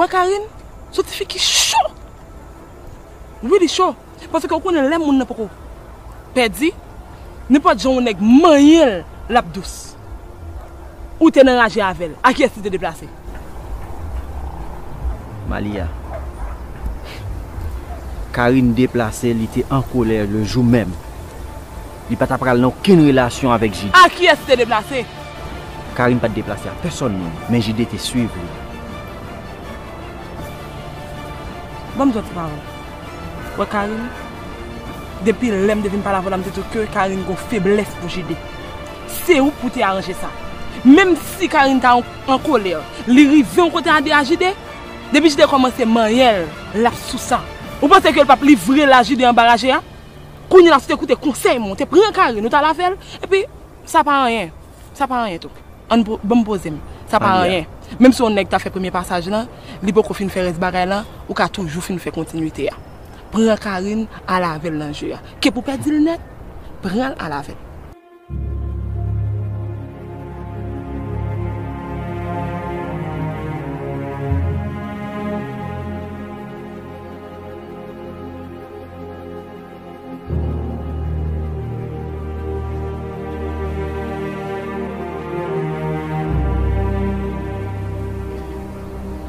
Ouais, Karine, c'est une fille qui est chaud. est chaud. Parce que quand on aime mon n'importe quoi, perdu, n'est pas de gens où on est manuel la douce. Où t'es enragé avec elle? À qui est-ce que es déplacé? Malia. Karine déplacé, il était en colère le jour même. Il n'a pas parlé aucune relation avec J. A qui est-ce que es déplacé? Karine pas déplacé à personne, mais J.D. était suivi. Kwa mzot paron, wè Karine, depi lem devin paravola mte tou kè, Karine gwo feblef pou jidè. Se ou poutè arje sa. Mem si Karine ta an kolè, li rivè an kote an de a jidè, depi jidè komanse man yèl, lap sou sa. Ou pò se kèl pap livre la jidè an barajè an? Kounye la sute koute konsey mwote, prien Karine ou ta la fel, epi sa paran yè. Sa paran yè touk. An bombo zem, sa paran yè. même si on est fait premier passage là li beaucoup fin faire là ou qu'a toujours fin faire continuité prend Karine à la velle dans que pour perdre le net prends à la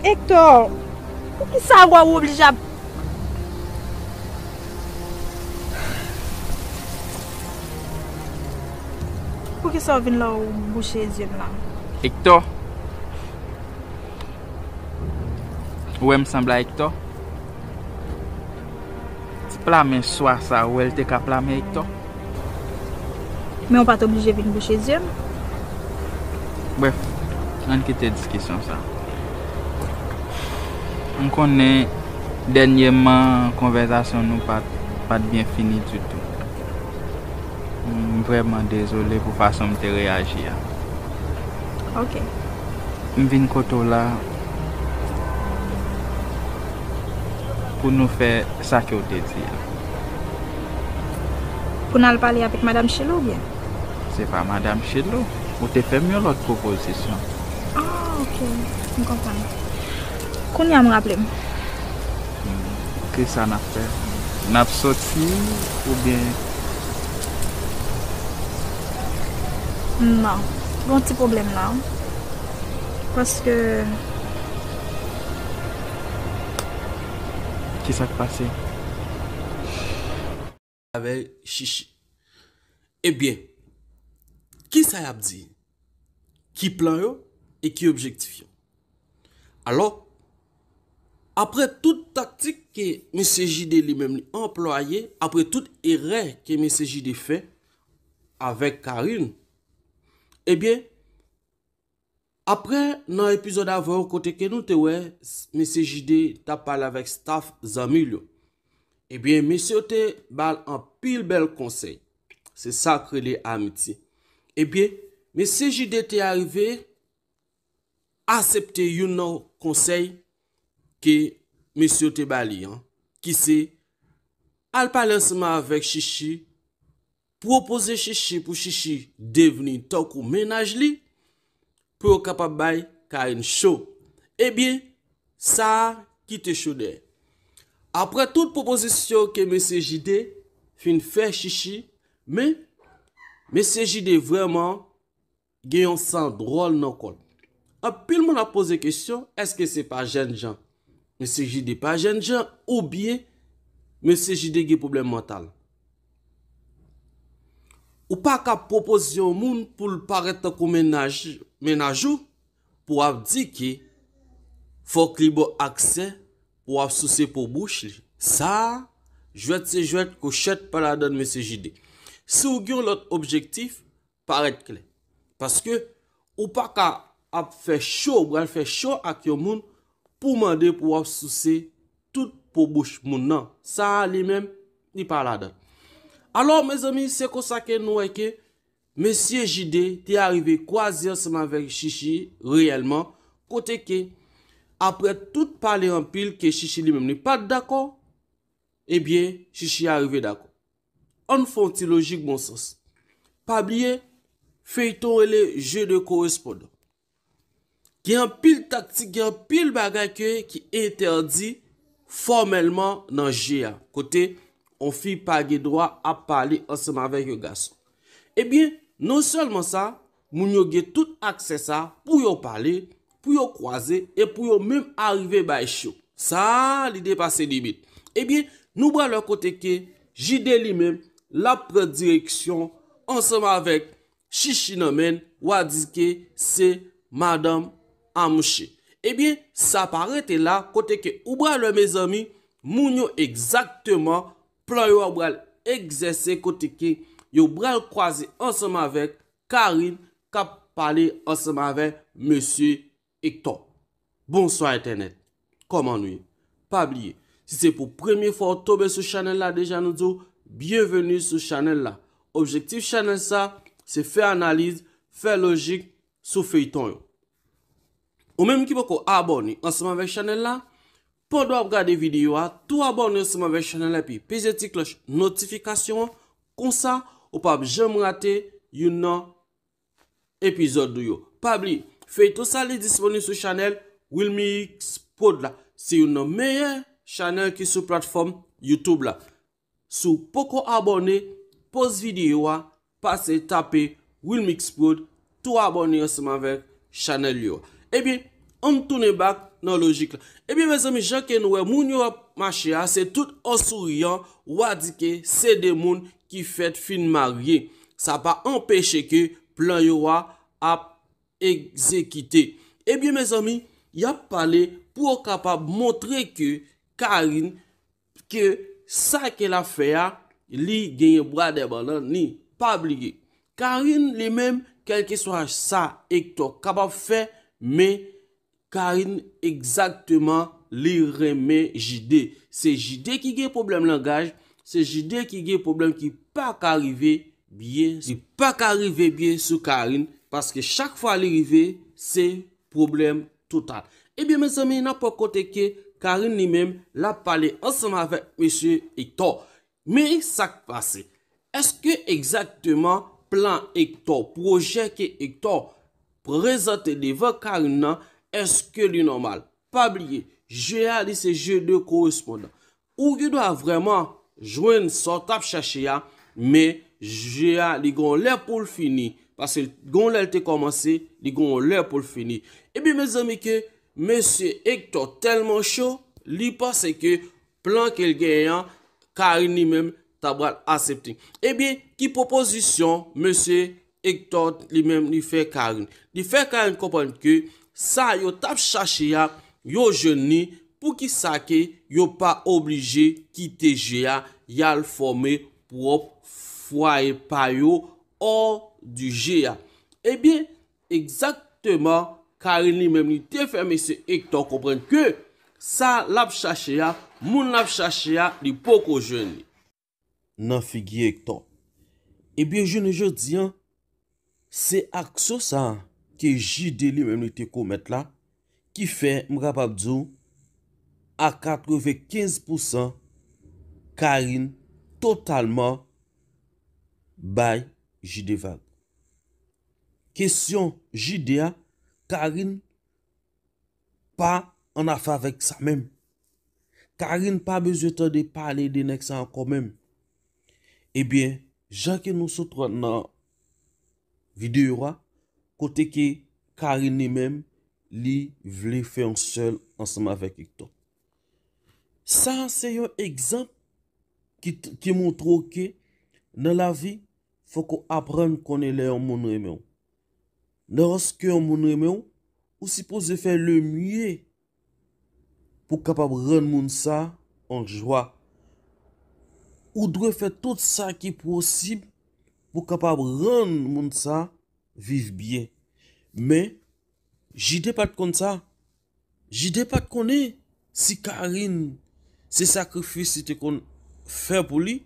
Hector, pou ki sa waw ou oblija... Pou ki sa ou vin la ou bouche diyon nan? Hector! Ouwe m sembla Hector? Ti plame swa sa ouwel te ka plame Hector. Men ou pa te oblije vin bouche diyon? Bref, an ki te diskisyon sa. M konen denye man konversasyon nou pat pat bin fini dutou. M vreman dezole pou fason m te reaji ya. Ok. M vin koto la pou nou fe sa ki ou te di ya. Pou nan l pali apik Madame Chilou ou bien? Se pa Madame Chilou. Ou te fe myon lot propozisyon. Ah, ok. M konpani. Koun ya mga plem? Ke sa na fe? Na pso ti ou bien? Nan. Gon bon ti plem nan. Paske. Ki sa te pase? Avel, shishi. Ebyen. Eh ki sa yap di? Ki plan yo? E ki objektif yo? Alo? apre tout taktik ki mese J.D. li mem li employe, apre tout erey ki mese J.D. fe, avek Karine, ebyen, apre nan epizode avon kote ke nou te we, mese J.D. ta pale avek staff zami li, ebyen, mese yo te bal an pil bel konsey, se sakre li amiti, ebyen, mese J.D. te arrive, mese J.D. asepte yon nou konsey, Ki, M. Tebali, an, ki se, al palensman avèk chichi, propose chichi pou chichi devini tok ou menaj li, pou kapabay ka en chou. Ebyen, sa ki te chou de. Apre tout proposisyon ke M. J.D. fin fè chichi, me, M. J.D. vwèman genyon san dròl nan kon. Apil moun apose kestyon, eske se pa jen jan, mese jide pa jen jan ou bie mese jide ge poublem mortal. Ou pa ka proposyon moun pou l'paret akou menajou, pou ap di ki fok libo akse pou ap souse pou bouch li. Sa, jwet se jwet kou chet pala don mese jide. Se ou gyon lot objektif, paret kle. Paske ou pa ka ap fe chou, bral fe chou ak yon moun, pou mande pou wap sou se tout pou bouch moun nan. Sa li men, ni pala dan. Alo, mez ami, se ko sa ke nou weke, mesye jide, te arive kwa zyon seman vek Shishi, reyelman, kote ke, apre tout pale an pil ke Shishi li men ni pat dako, ebyen, Shishi arive dako. An fon ti logik moun sos. Pabye, feyiton wele, je de koresponde. gen yon pil taktik, gen yon pil bagay ki interdi formelman nan GIA. Kote, on fi pa ge doa a pali anseman vek yo gason. Ebyen, eh non solman sa, moun yo ge tout aksesa pou yo pali, pou yo kwaze e pou yo menm arive ba e chou. Sa, li depase limit. Ebyen, eh nou ba lor kote ke Jideli menm, la predireksyon anseman vek Chichinomen, Wadike, Se, Madame, E eh bie, sa parete la kote ke ou bral yo mezomi, moun yo egzakteman plan yo bral egzese kote ke yo bral kwaze anseman vek Karin kap pale anseman vek Monsi Hikton. Bonswa internet, koman nouye, pabliye. Si se pou premye fwa tobe sou chanel la deja nouzou, byenveni sou chanel la. Objektif chanel sa, se fe analize, fe logik sou fe yiton yo. Ou menm ki bo ko abonni anseman vek chanel la, po do ap gade videyo a, tou abonni anseman vek chanel la, pi peze ti kloch notifikasyon, kon sa, ou pa ap jem rate yon nan epizod do yo. Pa bli, fey tou sali disponi sou chanel, Wilmix Pod la. Se yon nan meyen chanel ki sou platform YouTube la. Sou po ko abonni, pos videyo a, pase, tape, Wilmix Pod, tou abonni anseman vek chanel yo. E pi, Om toune bak nan logik la. Ebyen eh mè zami, jake nouè, moun yo wap mache a, se tout osourian wadike se demoun ki fet fin marye. Sa pa empèche ke plan yo wap ap ekzekite. Ebyen eh mè zami, yap pale pou wap kapab montre ke Karine ke sa ke la fe a li genye brade banan ni. Pa blige. Karine li mèm kel ki swa sa ek to kapab fe, me fè. Karin ekzaktman li reme jide. Se jide ki ge problem langaj, se jide ki ge problem ki pa ka rive bie. Si pa ka rive bie sou Karin, paske chak fwa li rive, se problem toutan. Ebyen, mèzèmè, nan pa kote ke Karin li mèm la pale ansan avèk mèsyou Hector. Mè y sak pase, eske ekzaktman plan Hector, projè ke Hector prezante devan Karin nan, Eske li normal? Pa bliye, G.A. li se G2 korespondant. Ou ge do a vreman jwen son tap chache ya, me G.A. li gon lè pou l'fini. Pase gon lè te komanse, li gon lè pou l'fini. Ebi, me zami ke, M. Hector telman chou, li pase ke, plan ke lge yon, Karin li men tabal asepting. Ebi, ki proposisyon, M. Hector li men li fe Karin. Li fe Karin kompanyen ke, Sa yo tap chache ya yo jen ni pou ki sa ke yo pa oblije kite je ya yal fome pou op fwaye payo or di je ya. Ebyen, egzaktema karen li mem li te fweme se ekton komprende ke sa lap chache ya, moun lap chache ya li poko jen ni. Nan figi ekton. Ebyen jen li jodi an, se akso sa an. Ke jide li menote kou met la. Ki fe mga pabzou. A 95% karin totalman bay jidevan. Kesyon jidea. Karin pa an afa vek sa men. Karin pa bezwete de pale denek sa an kon men. Ebyen, janke nou sotran nan videyo wa. kote ke karine mem li vle fe ansel anseman vek e kton. Sa se yon egzant ki moun troke, nan la vi fok ou apren kone le yon moun reme ou. Nan rost ke yon moun reme ou, ou si pou ze fe le mye pou kapab ren moun sa anjwa. Ou dwe fe tout sa ki posib pou kapab ren moun sa Viv biye. Men, jide pat kon sa. Jide pat kon e. Si Karine, se sakrifisite kon fe pou li.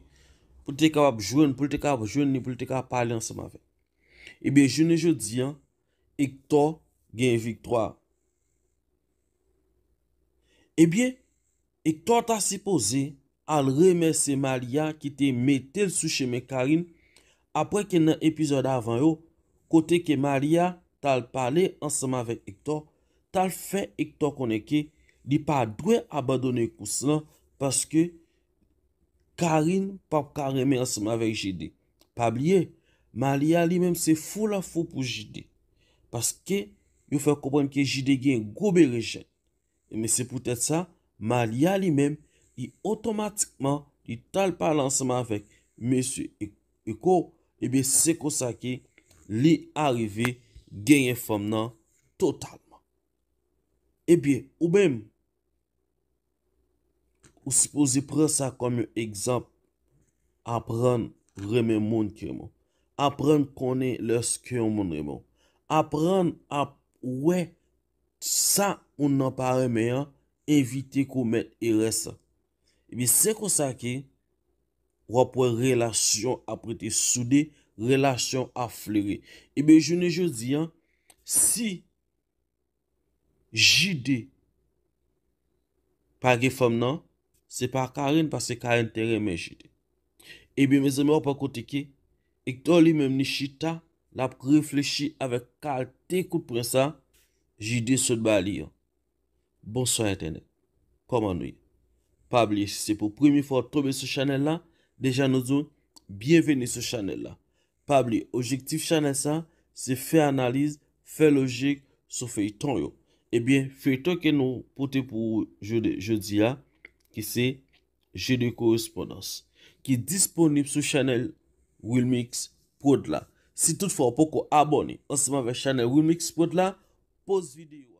Pou te ka wap jwen, pou te ka wap jwen, ni pou te ka wap pale anseman eh fe. Ebe, june jodi an, Hector gen eh viktoar. Ebe, Hector ta se pose al remese Maria ki te metel sou che men Karine apre ke nan epizoda avan yo. kote ke Maria tal pale ansama vek Hector, tal fe Hector koneke, li pa dwe abadone kousan, paske Karine pa Karime ansama vek JD. Pa blye, Maria li menm se fou la fou pou JD, paske yo fe kompon ke JD gen gobe rejen. Eme se pwetet sa, Maria li menm, li otomatikman, li tal pale ansama vek M. Eko, ebe se kosa ki, li arive genye fom nan totalman. E eh bi, ou bem, ou se pose pre sa kom yo egzamp, apren reme moun kye moun, apren kone lers kye moun moun kye moun, apren ap, we, sa ou nan pare me an, evite kou men e res eh sa. E bi, se kou sa ki, wapwe relasyon apre te soudey, Relasyon aflere. Eh Ebe, jouni joun di, si jide pa ge fom nan, se pa karen pase karen tere men jide. Ebe, mè zè mè wap akote ke, ek ton li mèm ni chita, la pou reflechi avè kal te koupren sa, jide sot ba li yon. Bonsoy internet, koman nou yon. Pabli, se pou premi fò tobe sou chanel la, deja nou zon, bienveni sou chanel la. Pabli, ojektif chanel sa, se fe analize, fe lojik, so fe iton yo. Ebyen, eh fe iton ke nou pote pou jodi la, ki se jodi korespondans. Ki disponib sou chanel Wilmix Podla. Si tout fwa pou ko abone, osman ve chanel Wilmix Podla, pos videyo.